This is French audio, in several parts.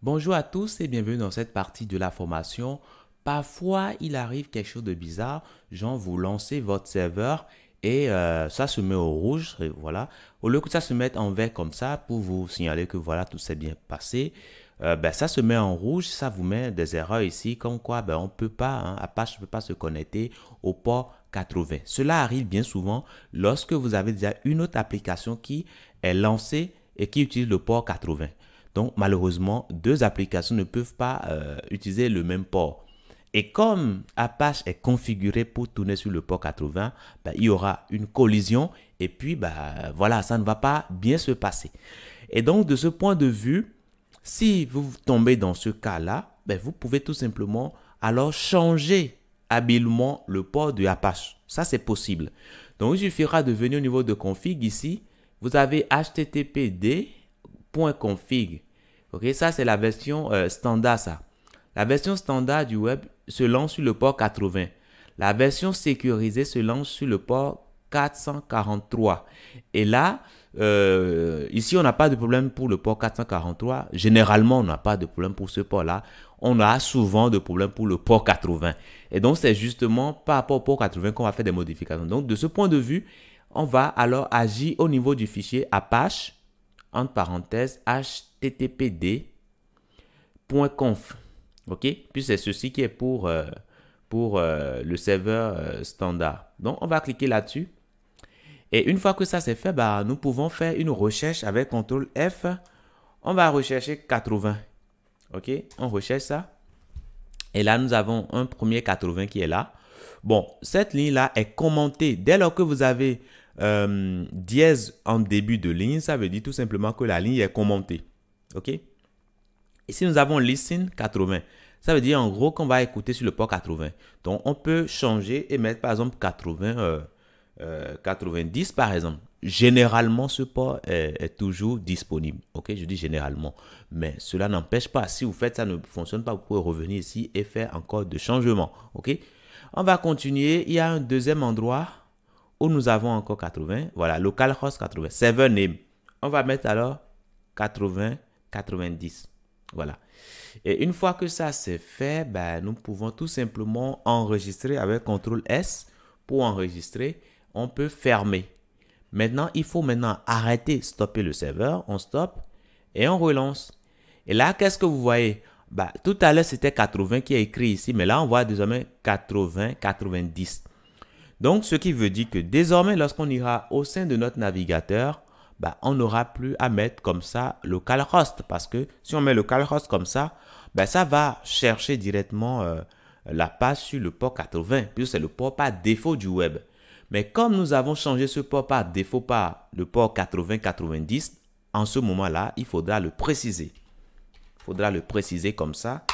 Bonjour à tous et bienvenue dans cette partie de la formation. Parfois, il arrive quelque chose de bizarre, genre vous lancez votre serveur et euh, ça se met au rouge, voilà. Au lieu que ça se mette en vert comme ça pour vous signaler que voilà, tout s'est bien passé, euh, ben, ça se met en rouge, ça vous met des erreurs ici, comme quoi ben, on ne peut pas, hein, Apache ne peut pas se connecter au port 80. Cela arrive bien souvent lorsque vous avez déjà une autre application qui est lancée et qui utilise le port 80. Donc malheureusement, deux applications ne peuvent pas euh, utiliser le même port. Et comme Apache est configuré pour tourner sur le port 80, bah, il y aura une collision et puis bah, voilà, ça ne va pas bien se passer. Et donc de ce point de vue, si vous tombez dans ce cas-là, bah, vous pouvez tout simplement alors changer habilement le port de Apache. Ça, c'est possible. Donc, il suffira de venir au niveau de config ici. Vous avez httpd.config Ok, ça c'est la version euh, standard ça. La version standard du web se lance sur le port 80. La version sécurisée se lance sur le port 443. Et là, euh, ici, on n'a pas de problème pour le port 443. Généralement, on n'a pas de problème pour ce port-là. On a souvent de problèmes pour le port 80. Et donc, c'est justement par rapport au port 80 qu'on va faire des modifications. Donc, de ce point de vue, on va alors agir au niveau du fichier Apache entre parenthèses httpd.conf. OK? Puis c'est ceci qui est pour, euh, pour euh, le serveur euh, standard. Donc, on va cliquer là-dessus. Et une fois que ça c'est fait, bah, nous pouvons faire une recherche avec CTRL F. On va rechercher 80. OK? On recherche ça. Et là, nous avons un premier 80 qui est là. Bon, cette ligne-là est commentée. Dès lors que vous avez euh, dièse en début de ligne, ça veut dire tout simplement que la ligne est commentée. OK Ici, nous avons listen 80. Ça veut dire en gros qu'on va écouter sur le port 80. Donc, on peut changer et mettre par exemple 80, 90 euh, euh, par exemple. Généralement, ce port est, toujours disponible. Ok, je dis généralement, mais cela n'empêche pas. Si vous faites ça ne fonctionne pas, vous pouvez revenir ici et faire encore de changements. Ok, on va continuer. Il y a un deuxième endroit nous avons encore 80. Voilà, localhost 80. Server name. On va mettre alors 80, 90. Voilà. Et une fois que ça c'est fait, ben, nous pouvons tout simplement enregistrer avec CTRL S. Pour enregistrer, on peut fermer. Maintenant, il faut maintenant arrêter, stopper le serveur. On stop et on relance. Et là, qu'est-ce que vous voyez bah, Tout à l'heure, c'était 80 qui a écrit ici, mais là, on voit désormais 80, 90. Donc, ce qui veut dire que désormais, lorsqu'on ira au sein de notre navigateur, bah, on n'aura plus à mettre comme ça le calhost parce que si on met le calhost comme ça, bah, ça va chercher directement euh, la page sur le port 80 puisque c'est le port par défaut du web. Mais comme nous avons changé ce port par défaut par le port 80-90, en ce moment-là, il faudra le préciser. Il faudra le préciser comme ça.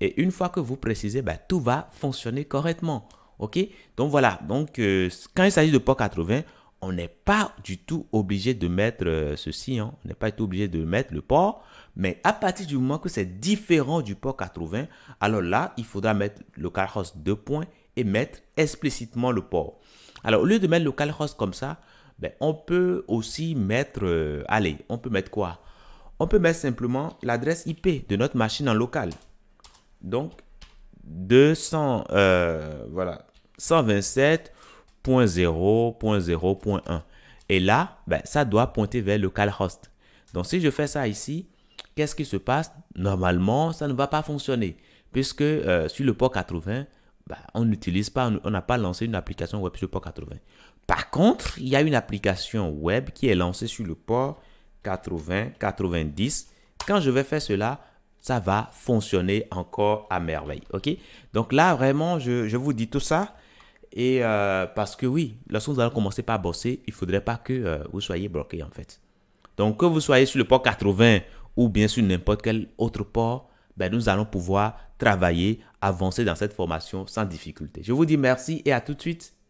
Et une fois que vous précisez, bah, tout va fonctionner correctement. Ok Donc voilà, donc euh, quand il s'agit de port 80, on n'est pas du tout obligé de mettre euh, ceci, hein. on n'est pas du tout obligé de mettre le port, mais à partir du moment que c'est différent du port 80, alors là, il faudra mettre le localhost 2 points et mettre explicitement le port. Alors au lieu de mettre le localhost comme ça, ben, on peut aussi mettre, euh, allez, on peut mettre quoi On peut mettre simplement l'adresse IP de notre machine en local. Donc 200, euh, voilà, 127.0.0.1. Et là, ben, ça doit pointer vers le calhost. Donc, si je fais ça ici, qu'est-ce qui se passe Normalement, ça ne va pas fonctionner puisque euh, sur le port 80, ben, on n'utilise pas, on n'a pas lancé une application web sur le port 80. Par contre, il y a une application web qui est lancée sur le port 80, 90. Quand je vais faire cela, ça va fonctionner encore à merveille. OK Donc là, vraiment, je, vous dis tout ça. Et euh, parce que oui, lorsque vous allez commencer par bosser, il ne faudrait pas que euh, vous soyez bloqué en fait. Donc que vous soyez sur le port 80 ou bien sur n'importe quel autre port, ben, nous allons pouvoir travailler, avancer dans cette formation sans difficulté. Je vous dis merci et à tout de suite.